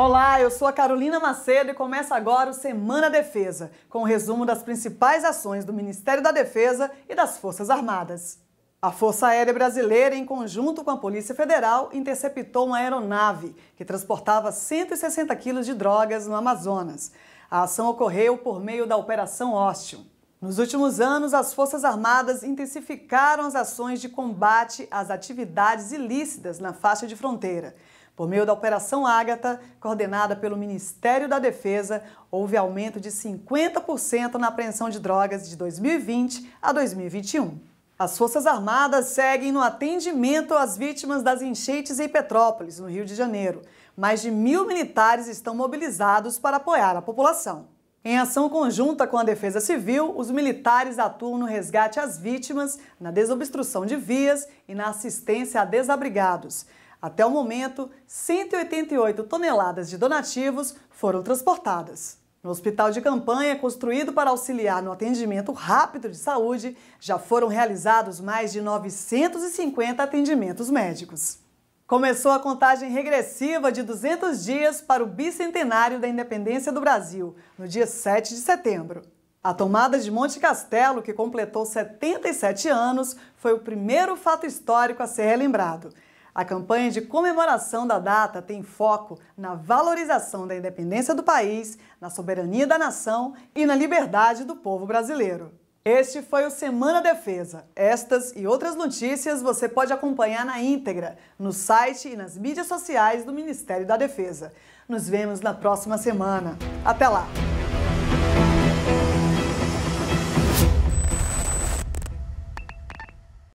Olá, eu sou a Carolina Macedo e começa agora o Semana Defesa, com o um resumo das principais ações do Ministério da Defesa e das Forças Armadas. A Força Aérea Brasileira, em conjunto com a Polícia Federal, interceptou uma aeronave que transportava 160 quilos de drogas no Amazonas. A ação ocorreu por meio da Operação Ostium. Nos últimos anos, as Forças Armadas intensificaram as ações de combate às atividades ilícitas na faixa de fronteira. Por meio da Operação Ágata, coordenada pelo Ministério da Defesa, houve aumento de 50% na apreensão de drogas de 2020 a 2021. As Forças Armadas seguem no atendimento às vítimas das enchentes em Petrópolis, no Rio de Janeiro. Mais de mil militares estão mobilizados para apoiar a população. Em ação conjunta com a Defesa Civil, os militares atuam no resgate às vítimas, na desobstrução de vias e na assistência a desabrigados. Até o momento, 188 toneladas de donativos foram transportadas. No hospital de campanha, construído para auxiliar no atendimento rápido de saúde, já foram realizados mais de 950 atendimentos médicos. Começou a contagem regressiva de 200 dias para o bicentenário da independência do Brasil, no dia 7 de setembro. A tomada de Monte Castelo, que completou 77 anos, foi o primeiro fato histórico a ser relembrado. A campanha de comemoração da data tem foco na valorização da independência do país, na soberania da nação e na liberdade do povo brasileiro. Este foi o Semana Defesa. Estas e outras notícias você pode acompanhar na íntegra, no site e nas mídias sociais do Ministério da Defesa. Nos vemos na próxima semana. Até lá!